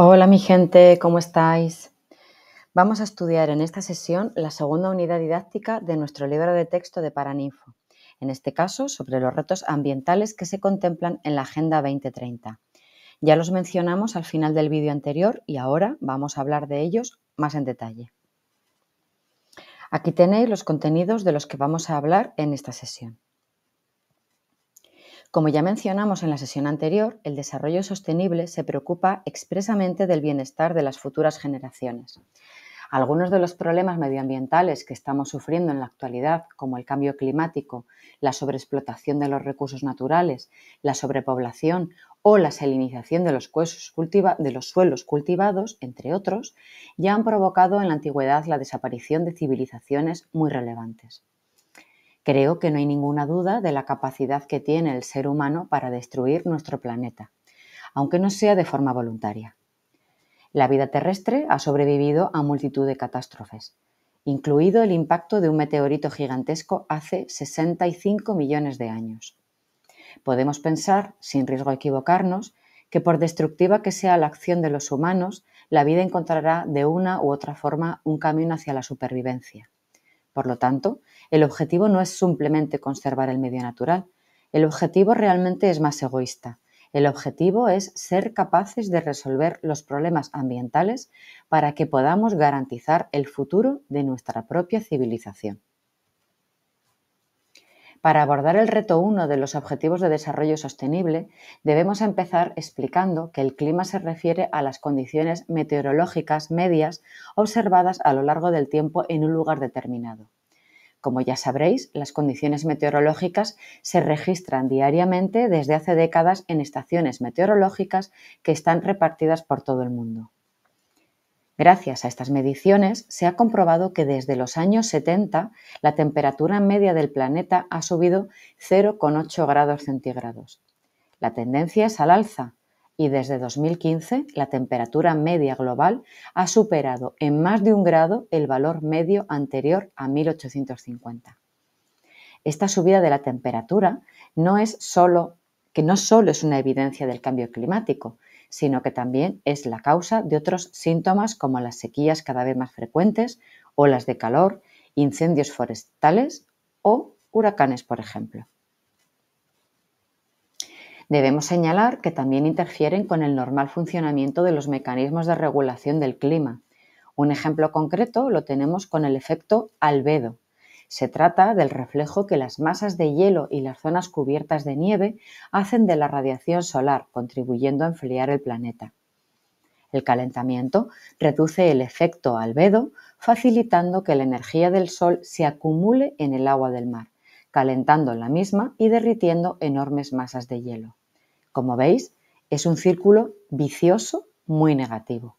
Hola mi gente, ¿cómo estáis? Vamos a estudiar en esta sesión la segunda unidad didáctica de nuestro libro de texto de Paraninfo, en este caso sobre los retos ambientales que se contemplan en la Agenda 2030. Ya los mencionamos al final del vídeo anterior y ahora vamos a hablar de ellos más en detalle. Aquí tenéis los contenidos de los que vamos a hablar en esta sesión. Como ya mencionamos en la sesión anterior, el desarrollo sostenible se preocupa expresamente del bienestar de las futuras generaciones. Algunos de los problemas medioambientales que estamos sufriendo en la actualidad, como el cambio climático, la sobreexplotación de los recursos naturales, la sobrepoblación o la salinización de los, de los suelos cultivados, entre otros, ya han provocado en la antigüedad la desaparición de civilizaciones muy relevantes. Creo que no hay ninguna duda de la capacidad que tiene el ser humano para destruir nuestro planeta, aunque no sea de forma voluntaria. La vida terrestre ha sobrevivido a multitud de catástrofes, incluido el impacto de un meteorito gigantesco hace 65 millones de años. Podemos pensar, sin riesgo a equivocarnos, que por destructiva que sea la acción de los humanos, la vida encontrará de una u otra forma un camino hacia la supervivencia. Por lo tanto, el objetivo no es simplemente conservar el medio natural, el objetivo realmente es más egoísta. El objetivo es ser capaces de resolver los problemas ambientales para que podamos garantizar el futuro de nuestra propia civilización. Para abordar el reto 1 de los Objetivos de Desarrollo Sostenible, debemos empezar explicando que el clima se refiere a las condiciones meteorológicas medias observadas a lo largo del tiempo en un lugar determinado. Como ya sabréis, las condiciones meteorológicas se registran diariamente desde hace décadas en estaciones meteorológicas que están repartidas por todo el mundo. Gracias a estas mediciones se ha comprobado que desde los años 70 la temperatura media del planeta ha subido 0,8 grados centígrados. La tendencia es al alza y desde 2015 la temperatura media global ha superado en más de un grado el valor medio anterior a 1850. Esta subida de la temperatura no es solo que no solo es una evidencia del cambio climático, sino que también es la causa de otros síntomas como las sequías cada vez más frecuentes, olas de calor, incendios forestales o huracanes, por ejemplo. Debemos señalar que también interfieren con el normal funcionamiento de los mecanismos de regulación del clima. Un ejemplo concreto lo tenemos con el efecto albedo, se trata del reflejo que las masas de hielo y las zonas cubiertas de nieve hacen de la radiación solar, contribuyendo a enfriar el planeta. El calentamiento reduce el efecto albedo, facilitando que la energía del Sol se acumule en el agua del mar, calentando la misma y derritiendo enormes masas de hielo. Como veis, es un círculo vicioso muy negativo.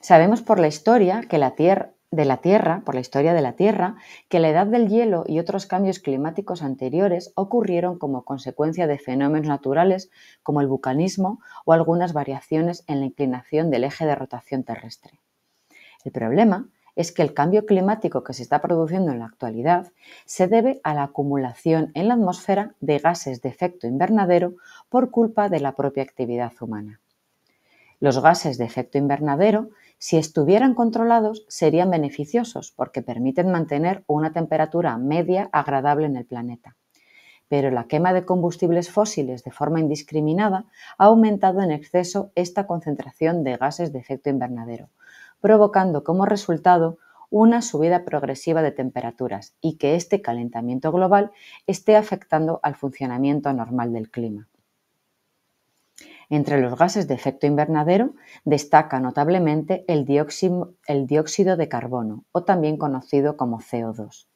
Sabemos por la historia que la Tierra, de la Tierra, por la historia de la Tierra, que la edad del hielo y otros cambios climáticos anteriores ocurrieron como consecuencia de fenómenos naturales como el vulcanismo o algunas variaciones en la inclinación del eje de rotación terrestre. El problema es que el cambio climático que se está produciendo en la actualidad se debe a la acumulación en la atmósfera de gases de efecto invernadero por culpa de la propia actividad humana. Los gases de efecto invernadero si estuvieran controlados, serían beneficiosos porque permiten mantener una temperatura media agradable en el planeta. Pero la quema de combustibles fósiles de forma indiscriminada ha aumentado en exceso esta concentración de gases de efecto invernadero, provocando como resultado una subida progresiva de temperaturas y que este calentamiento global esté afectando al funcionamiento anormal del clima. Entre los gases de efecto invernadero destaca notablemente el dióxido, de carbono, o también conocido como CO2.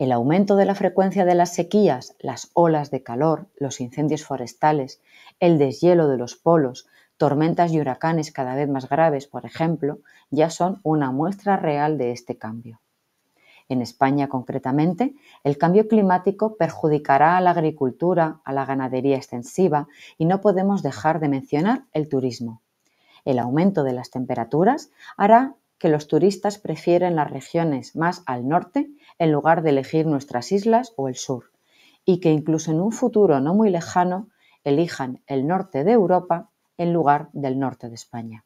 El aumento de la frecuencia de las sequías, las olas de calor, los incendios forestales, el deshielo de los polos, tormentas y huracanes cada vez más graves, por ejemplo, ya son una muestra real de este cambio en España concretamente, el cambio climático perjudicará a la agricultura, a la ganadería extensiva y no podemos dejar de mencionar el turismo. El aumento de las temperaturas hará que los turistas prefieren las regiones más al norte en lugar de elegir nuestras islas o el sur, y que incluso en un futuro no muy lejano elijan el norte de Europa en lugar del norte de España.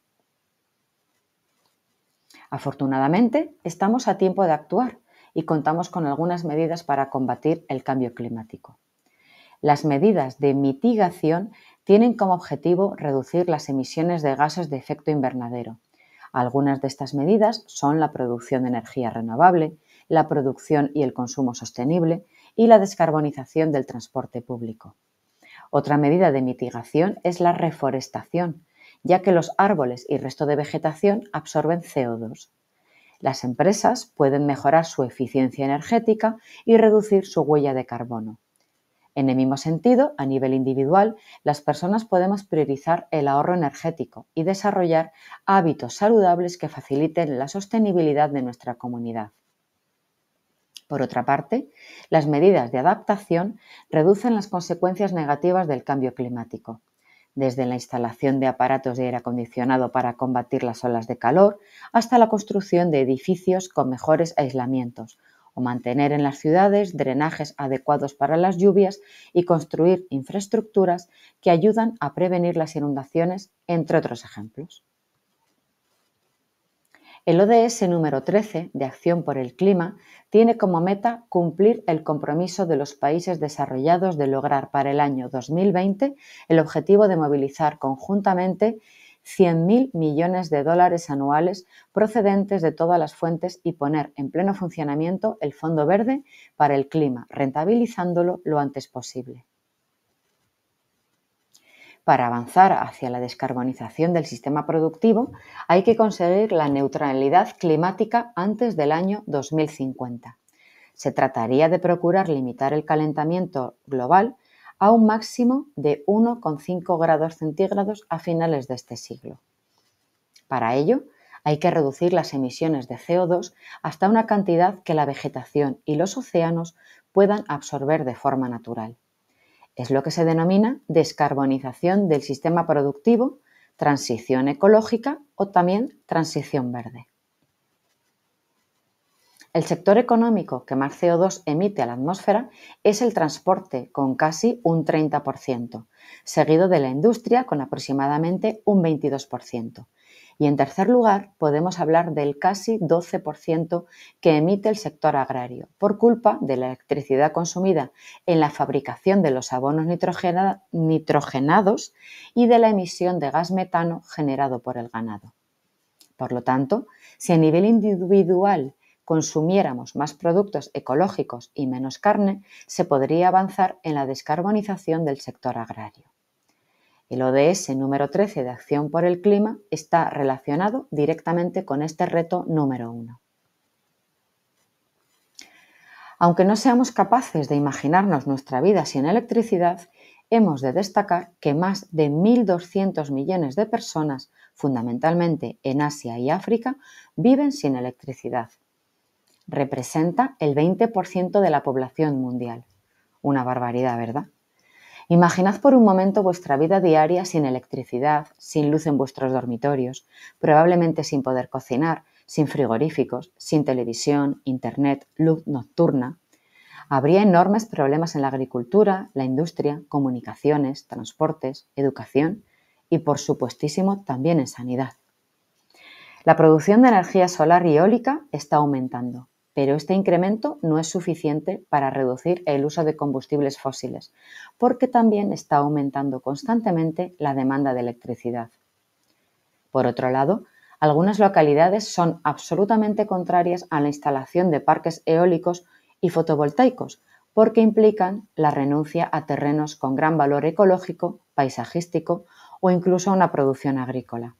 Afortunadamente, estamos a tiempo de actuar y contamos con algunas medidas para combatir el cambio climático. Las medidas de mitigación tienen como objetivo reducir las emisiones de gases de efecto invernadero. Algunas de estas medidas son la producción de energía renovable, la producción y el consumo sostenible y la descarbonización del transporte público. Otra medida de mitigación es la reforestación, ya que los árboles y resto de vegetación absorben CO2. Las empresas pueden mejorar su eficiencia energética y reducir su huella de carbono. En el mismo sentido, a nivel individual, las personas podemos priorizar el ahorro energético y desarrollar hábitos saludables que faciliten la sostenibilidad de nuestra comunidad. Por otra parte, las medidas de adaptación reducen las consecuencias negativas del cambio climático desde la instalación de aparatos de aire acondicionado para combatir las olas de calor hasta la construcción de edificios con mejores aislamientos, o mantener en las ciudades drenajes adecuados para las lluvias y construir infraestructuras que ayudan a prevenir las inundaciones, entre otros ejemplos. El ODS número 13 de Acción por el Clima tiene como meta cumplir el compromiso de los países desarrollados de lograr para el año 2020 el objetivo de movilizar conjuntamente 100.000 millones de dólares anuales procedentes de todas las fuentes y poner en pleno funcionamiento el Fondo Verde para el Clima, rentabilizándolo lo antes posible para avanzar hacia la descarbonización del sistema productivo, hay que conseguir la neutralidad climática antes del año 2050. Se trataría de procurar limitar el calentamiento global a un máximo de 1,5 grados centígrados a finales de este siglo. Para ello, hay que reducir las emisiones de CO2 hasta una cantidad que la vegetación y los océanos puedan absorber de forma natural. Es lo que se denomina descarbonización del sistema productivo, transición ecológica o también transición verde. El sector económico que más CO2 emite a la atmósfera es el transporte, con casi un 30%, seguido de la industria, con aproximadamente un 22%. Y en tercer lugar, podemos hablar del casi 12% que emite el sector agrario por culpa de la electricidad consumida en la fabricación de los abonos nitrogenados y de la emisión de gas metano generado por el ganado. Por lo tanto, si a nivel individual consumiéramos más productos ecológicos y menos carne, se podría avanzar en la descarbonización del sector agrario. El ODS número 13 de Acción por el Clima está relacionado directamente con este reto número 1. Aunque no seamos capaces de imaginarnos nuestra vida sin electricidad, hemos de destacar que más de 1.200 millones de personas, fundamentalmente en Asia y África, viven sin electricidad. Representa el 20% de la población mundial. Una barbaridad, ¿verdad? Imaginad por un momento vuestra vida diaria sin electricidad, sin luz en vuestros dormitorios, probablemente sin poder cocinar, sin frigoríficos, sin televisión, internet, luz nocturna. Habría enormes problemas en la agricultura, la industria, comunicaciones, transportes, educación y, por supuestísimo, también en sanidad. La producción de energía solar y eólica está aumentando pero este incremento no es suficiente para reducir el uso de combustibles fósiles, porque también está aumentando constantemente la demanda de electricidad. Por otro lado, algunas localidades son absolutamente contrarias a la instalación de parques eólicos y fotovoltaicos, porque implican la renuncia a terrenos con gran valor ecológico, paisajístico o incluso a una producción agrícola.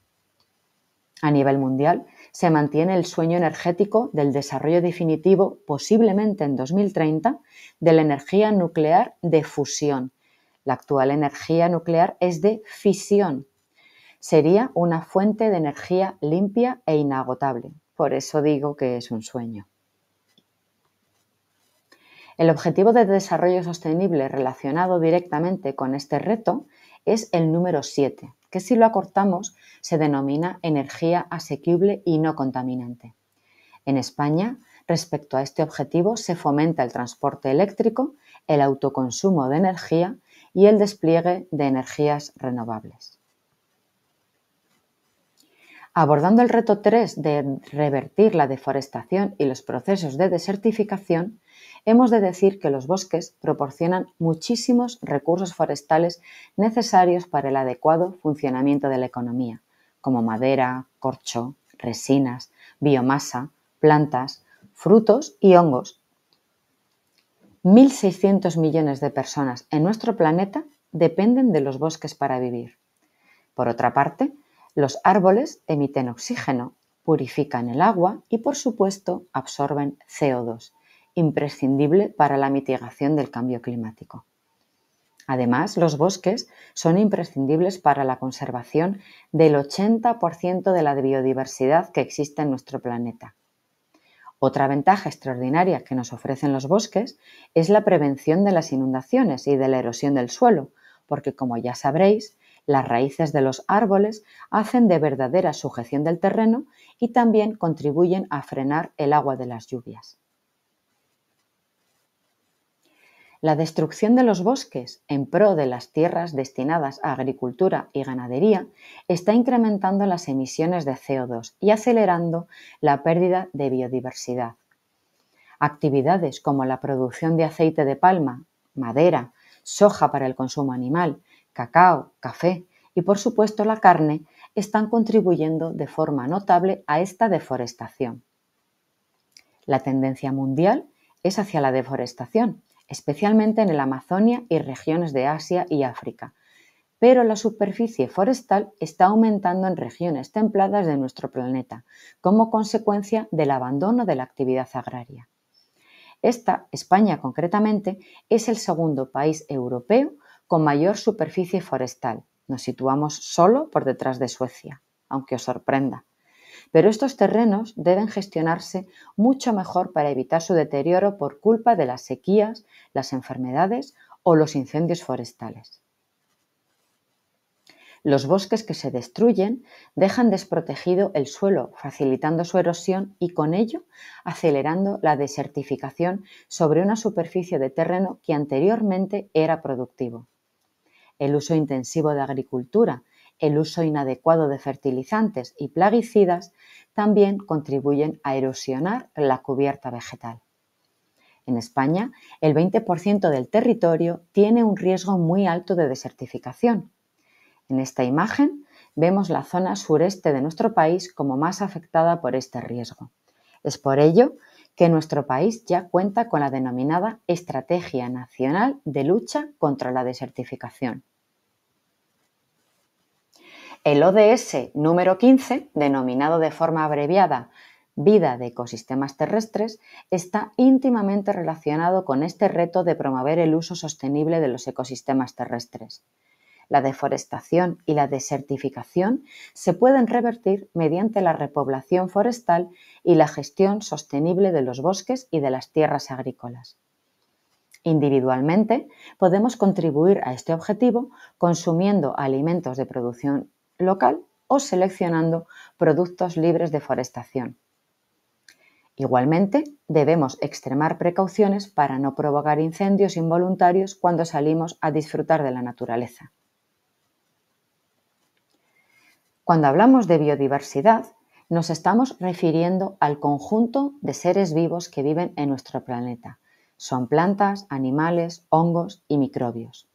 A nivel mundial, se mantiene el sueño energético del desarrollo definitivo, posiblemente en 2030, de la energía nuclear de fusión. La actual energía nuclear es de fisión. Sería una fuente de energía limpia e inagotable. Por eso digo que es un sueño. El objetivo de desarrollo sostenible relacionado directamente con este reto es el número 7, que si lo acortamos se denomina energía asequible y no contaminante. En España, respecto a este objetivo, se fomenta el transporte eléctrico, el autoconsumo de energía y el despliegue de energías renovables. Abordando el reto 3 de revertir la deforestación y los procesos de desertificación, hemos de decir que los bosques proporcionan muchísimos recursos forestales necesarios para el adecuado funcionamiento de la economía, como madera, corcho, resinas, biomasa, plantas, frutos y hongos. 1.600 millones de personas en nuestro planeta dependen de los bosques para vivir. Por otra parte, los árboles emiten oxígeno, purifican el agua y, por supuesto, absorben CO2 imprescindible para la mitigación del cambio climático. Además, los bosques son imprescindibles para la conservación del 80% de la biodiversidad que existe en nuestro planeta. Otra ventaja extraordinaria que nos ofrecen los bosques es la prevención de las inundaciones y de la erosión del suelo, porque como ya sabréis, las raíces de los árboles hacen de verdadera sujeción del terreno y también contribuyen a frenar el agua de las lluvias. la destrucción de los bosques en pro de las tierras destinadas a agricultura y ganadería está incrementando las emisiones de CO2 y acelerando la pérdida de biodiversidad. Actividades como la producción de aceite de palma, madera, soja para el consumo animal, cacao, café y por supuesto la carne están contribuyendo de forma notable a esta deforestación. La tendencia mundial es hacia la deforestación especialmente en el Amazonia y regiones de Asia y África, pero la superficie forestal está aumentando en regiones templadas de nuestro planeta, como consecuencia del abandono de la actividad agraria. Esta, España concretamente, es el segundo país europeo con mayor superficie forestal. Nos situamos solo por detrás de Suecia, aunque os sorprenda pero estos terrenos deben gestionarse mucho mejor para evitar su deterioro por culpa de las sequías, las enfermedades o los incendios forestales. Los bosques que se destruyen dejan desprotegido el suelo, facilitando su erosión y con ello acelerando la desertificación sobre una superficie de terreno que anteriormente era productivo. El uso intensivo de agricultura el uso inadecuado de fertilizantes y plaguicidas también contribuyen a erosionar la cubierta vegetal. En España, el 20% del territorio tiene un riesgo muy alto de desertificación. En esta imagen vemos la zona sureste de nuestro país como más afectada por este riesgo. Es por ello que nuestro país ya cuenta con la denominada Estrategia Nacional de Lucha contra la Desertificación. El ODS número 15, denominado de forma abreviada Vida de Ecosistemas Terrestres, está íntimamente relacionado con este reto de promover el uso sostenible de los ecosistemas terrestres. La deforestación y la desertificación se pueden revertir mediante la repoblación forestal y la gestión sostenible de los bosques y de las tierras agrícolas. Individualmente, podemos contribuir a este objetivo consumiendo alimentos de producción local o seleccionando productos libres de forestación. Igualmente, debemos extremar precauciones para no provocar incendios involuntarios cuando salimos a disfrutar de la naturaleza. Cuando hablamos de biodiversidad, nos estamos refiriendo al conjunto de seres vivos que viven en nuestro planeta. Son plantas, animales, hongos y microbios.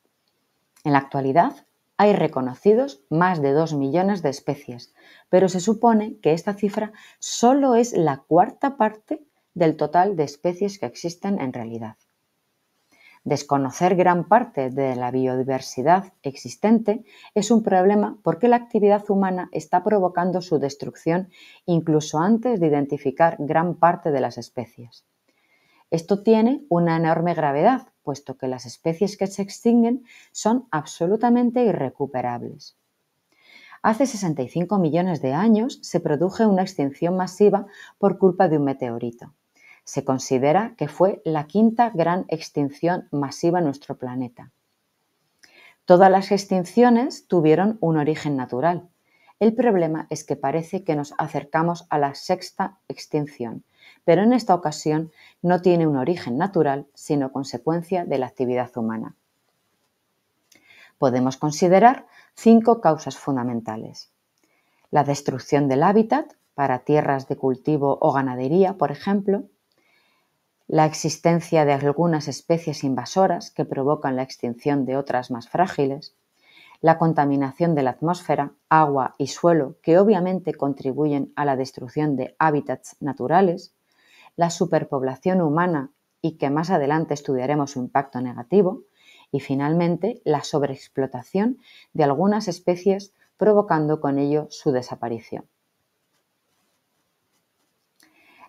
En la actualidad, hay reconocidos más de 2 millones de especies, pero se supone que esta cifra solo es la cuarta parte del total de especies que existen en realidad. Desconocer gran parte de la biodiversidad existente es un problema porque la actividad humana está provocando su destrucción incluso antes de identificar gran parte de las especies. Esto tiene una enorme gravedad puesto que las especies que se extinguen son absolutamente irrecuperables. Hace 65 millones de años se produjo una extinción masiva por culpa de un meteorito. Se considera que fue la quinta gran extinción masiva en nuestro planeta. Todas las extinciones tuvieron un origen natural. El problema es que parece que nos acercamos a la sexta extinción, pero en esta ocasión no tiene un origen natural, sino consecuencia de la actividad humana. Podemos considerar cinco causas fundamentales. La destrucción del hábitat para tierras de cultivo o ganadería, por ejemplo, la existencia de algunas especies invasoras que provocan la extinción de otras más frágiles, la contaminación de la atmósfera, agua y suelo, que obviamente contribuyen a la destrucción de hábitats naturales, la superpoblación humana y que más adelante estudiaremos su impacto negativo, y finalmente la sobreexplotación de algunas especies provocando con ello su desaparición.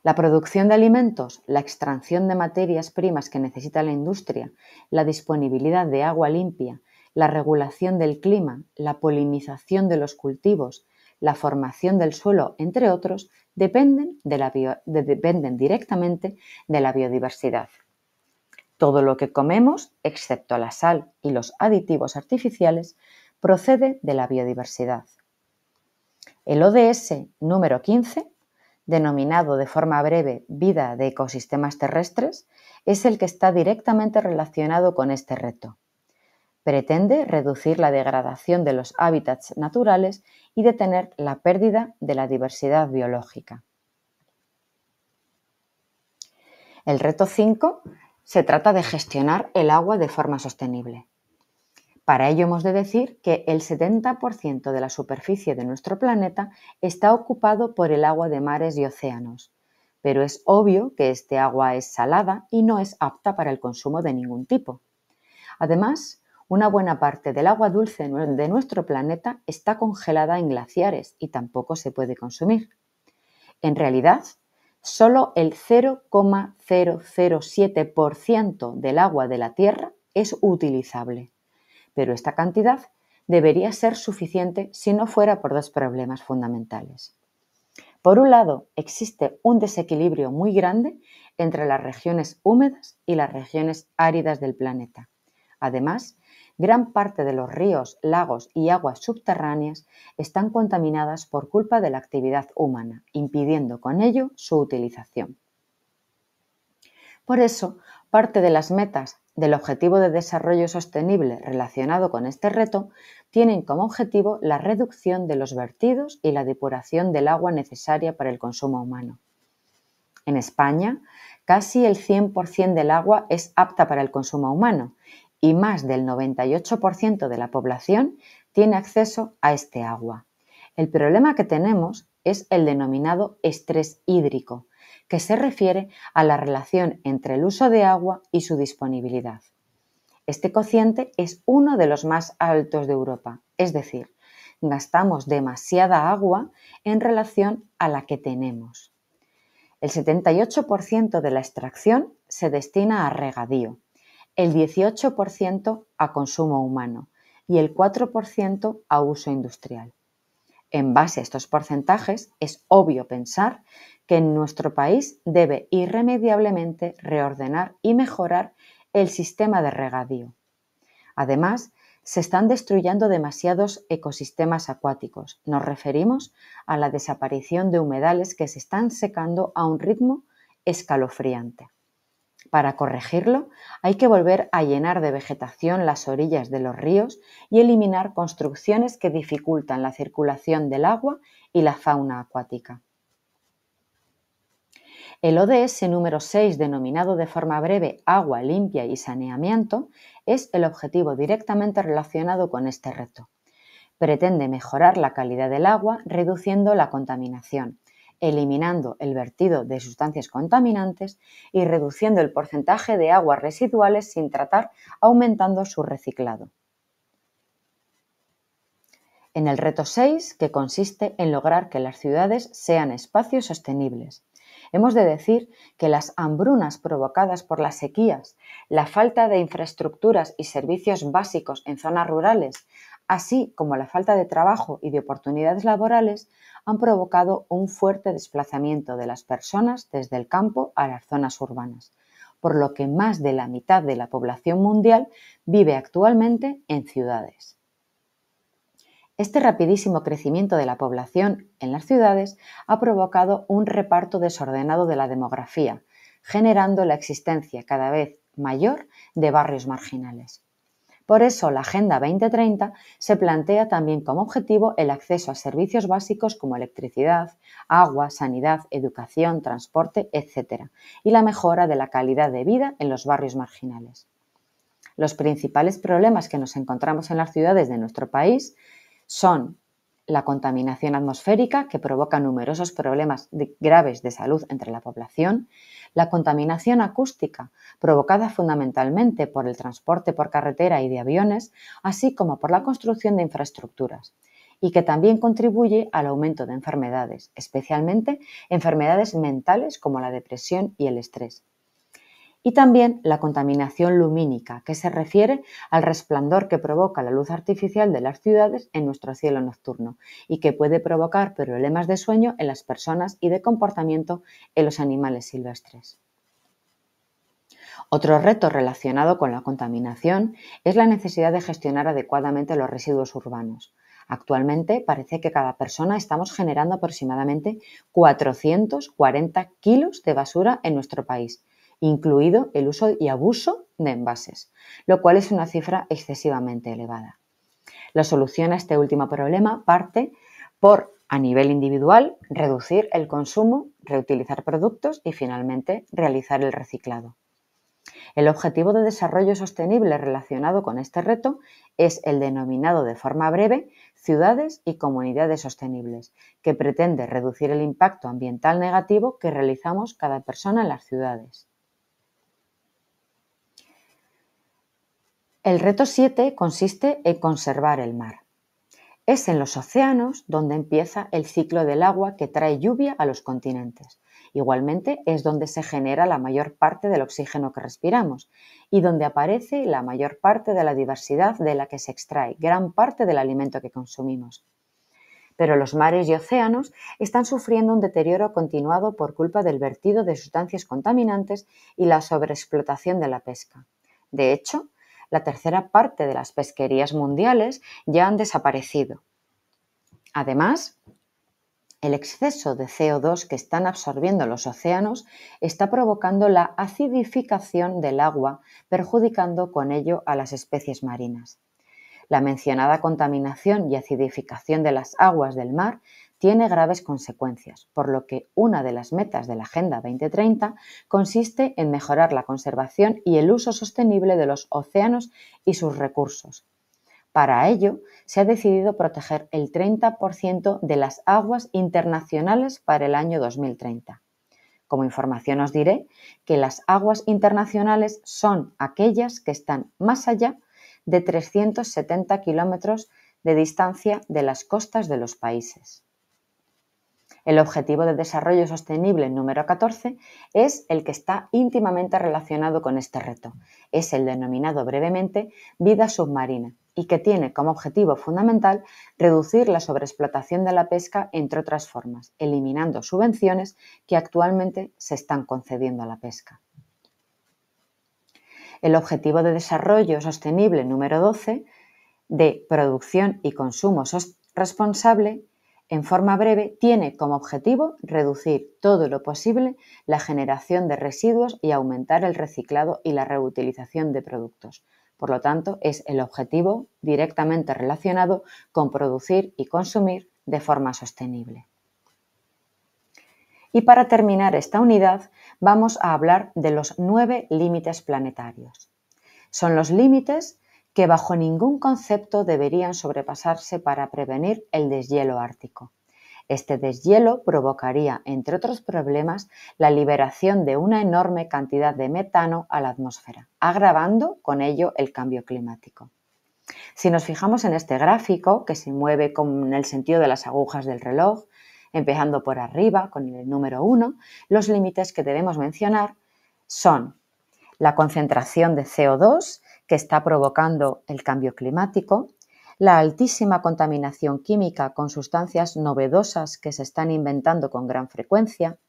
La producción de alimentos, la extracción de materias primas que necesita la industria, la disponibilidad de agua limpia la regulación del clima, la polinización de los cultivos, la formación del suelo, entre otros, dependen, directamente de la biodiversidad. Todo lo que comemos, excepto la sal y los aditivos artificiales, procede de la biodiversidad. El ODS número 15, denominado de forma breve Vida de Ecosistemas Terrestres, es el que está directamente relacionado con este reto pretende reducir la degradación de los hábitats naturales y detener la pérdida de la diversidad biológica. El reto 5 se trata de gestionar el agua de forma sostenible. Para ello hemos de decir que el 70% de la superficie de nuestro planeta está ocupado por el agua de mares y océanos, pero es obvio que este agua es salada y no es apta para el consumo de ningún tipo. Además, una buena parte del agua dulce de nuestro planeta está congelada en glaciares y tampoco se puede consumir. En realidad, solo el 0,007% del agua de la Tierra es utilizable, pero esta cantidad debería ser suficiente si no fuera por dos problemas fundamentales. Por un lado, existe un desequilibrio muy grande entre las regiones húmedas y las regiones áridas del planeta. Además, gran parte de los ríos, lagos y aguas subterráneas están contaminadas por culpa de la actividad humana, impidiendo con ello su utilización. Por eso, parte de las metas del Objetivo de Desarrollo Sostenible relacionado con este reto tienen como objetivo la reducción de los vertidos y la depuración del agua necesaria para el consumo humano. En España, casi el 100% del agua es apta para el consumo humano y más del 98% de la población tiene acceso a este agua. El problema que tenemos es el denominado estrés hídrico, que se refiere a la relación entre el uso de agua y su disponibilidad. Este cociente es uno de los más altos de Europa, es decir, gastamos demasiada agua en relación a la que tenemos. El 78% de la extracción se destina a regadío, el 18% a consumo humano y el 4% a uso industrial. En base a estos porcentajes, es obvio pensar que en nuestro país debe irremediablemente reordenar y mejorar el sistema de regadío. Además, se están destruyendo demasiados ecosistemas acuáticos. Nos referimos a la desaparición de humedales que se están secando a un ritmo escalofriante. Para corregirlo, hay que volver a llenar de vegetación las orillas de los ríos y eliminar construcciones que dificultan la circulación del agua y la fauna acuática. El ODS número 6, denominado de forma breve Agua limpia y saneamiento, es el objetivo directamente relacionado con este reto. Pretende mejorar la calidad del agua reduciendo la contaminación eliminando el vertido de sustancias contaminantes y reduciendo el porcentaje de aguas residuales sin tratar, aumentando su reciclado. En el reto 6, que consiste en lograr que las ciudades sean espacios sostenibles, hemos de decir que las hambrunas provocadas por las sequías, la falta de infraestructuras y servicios básicos en zonas rurales, así como la falta de trabajo y de oportunidades laborales, han provocado un fuerte desplazamiento de las personas desde el campo a las zonas urbanas, por lo que más de la mitad de la población mundial vive actualmente en ciudades. Este rapidísimo crecimiento de la población en las ciudades ha provocado un reparto desordenado de la demografía, generando la existencia cada vez mayor de barrios marginales. Por eso, la Agenda 2030 se plantea también como objetivo el acceso a servicios básicos como electricidad, agua, sanidad, educación, transporte, etc., y la mejora de la calidad de vida en los barrios marginales. Los principales problemas que nos encontramos en las ciudades de nuestro país son la contaminación atmosférica, que provoca numerosos problemas graves de salud entre la población, la contaminación acústica, provocada fundamentalmente por el transporte por carretera y de aviones, así como por la construcción de infraestructuras, y que también contribuye al aumento de enfermedades, especialmente enfermedades mentales como la depresión y el estrés y también la contaminación lumínica, que se refiere al resplandor que provoca la luz artificial de las ciudades en nuestro cielo nocturno y que puede provocar problemas de sueño en las personas y de comportamiento en los animales silvestres. Otro reto relacionado con la contaminación es la necesidad de gestionar adecuadamente los residuos urbanos. Actualmente parece que cada persona estamos generando aproximadamente 440 kilos de basura en nuestro país, incluido el uso y abuso de envases, lo cual es una cifra excesivamente elevada. La solución a este último problema parte por, a nivel individual, reducir el consumo, reutilizar productos y finalmente realizar el reciclado. El objetivo de desarrollo sostenible relacionado con este reto es el denominado de forma breve ciudades y comunidades sostenibles, que pretende reducir el impacto ambiental negativo que realizamos cada persona en las ciudades. El reto 7 consiste en conservar el mar. Es en los océanos donde empieza el ciclo del agua que trae lluvia a los continentes. Igualmente es donde se genera la mayor parte del oxígeno que respiramos y donde aparece la mayor parte de la diversidad de la que se extrae gran parte del alimento que consumimos. Pero los mares y océanos están sufriendo un deterioro continuado por culpa del vertido de sustancias contaminantes y la sobreexplotación de la pesca. De hecho, la tercera parte de las pesquerías mundiales ya han desaparecido. Además, el exceso de CO2 que están absorbiendo los océanos está provocando la acidificación del agua, perjudicando con ello a las especies marinas. La mencionada contaminación y acidificación de las aguas del mar tiene graves consecuencias, por lo que una de las metas de la Agenda 2030 consiste en mejorar la conservación y el uso sostenible de los océanos y sus recursos. Para ello, se ha decidido proteger el 30% de las aguas internacionales para el año 2030. Como información os diré que las aguas internacionales son aquellas que están más allá de 370 kilómetros de distancia de las costas de los países. El objetivo de desarrollo sostenible número 14 es el que está íntimamente relacionado con este reto. Es el denominado brevemente vida submarina y que tiene como objetivo fundamental reducir la sobreexplotación de la pesca, entre otras formas, eliminando subvenciones que actualmente se están concediendo a la pesca. El objetivo de desarrollo sostenible número 12 de producción y consumo responsable en forma breve, tiene como objetivo reducir todo lo posible la generación de residuos y aumentar el reciclado y la reutilización de productos. Por lo tanto, es el objetivo directamente relacionado con producir y consumir de forma sostenible. Y para terminar esta unidad, vamos a hablar de los nueve límites planetarios. Son los límites que bajo ningún concepto deberían sobrepasarse para prevenir el deshielo ártico. Este deshielo provocaría, entre otros problemas, la liberación de una enorme cantidad de metano a la atmósfera, agravando con ello el cambio climático. Si nos fijamos en este gráfico, que se mueve con el sentido de las agujas del reloj, empezando por arriba con el número 1, los límites que debemos mencionar son la concentración de CO2 que está provocando el cambio climático, la altísima contaminación química con sustancias novedosas que se están inventando con gran frecuencia,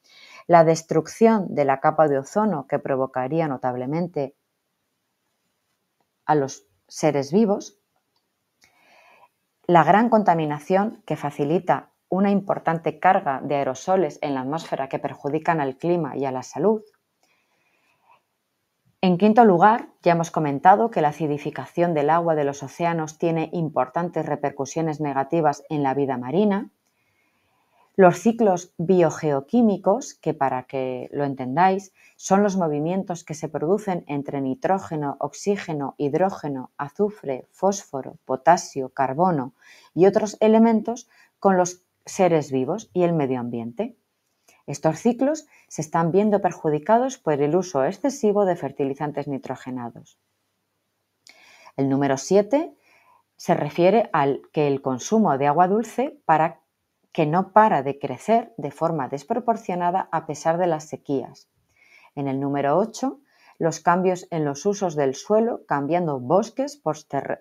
la destrucción de la capa de ozono que provocaría notablemente a los seres vivos, la gran contaminación que facilita una importante carga de aerosoles en la atmósfera que perjudican al clima y a la salud, en quinto lugar, ya hemos comentado que la acidificación del agua de los océanos tiene importantes repercusiones negativas en la vida marina. Los ciclos biogeoquímicos, que para que lo entendáis, son los movimientos que se producen entre nitrógeno, oxígeno, hidrógeno, azufre, fósforo, potasio, carbono y otros elementos con los seres vivos y el medio ambiente. Estos ciclos se están viendo perjudicados por el uso excesivo de fertilizantes nitrogenados. El número 7 se refiere al que el consumo de agua dulce para que no para de crecer de forma desproporcionada a pesar de las sequías. En el número 8, los cambios en los usos del suelo, cambiando bosques por,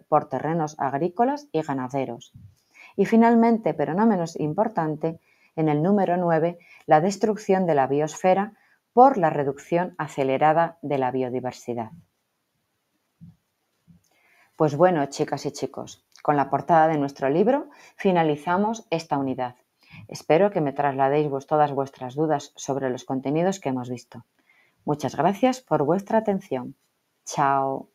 por terrenos agrícolas y ganaderos. Y finalmente, pero no menos importante, en el número 9 la destrucción de la biosfera por la reducción acelerada de la biodiversidad. Pues bueno, chicas y chicos, con la portada de nuestro libro finalizamos esta unidad. Espero que me trasladéis todas vuestras dudas sobre los contenidos que hemos visto. Muchas gracias por vuestra atención. Chao.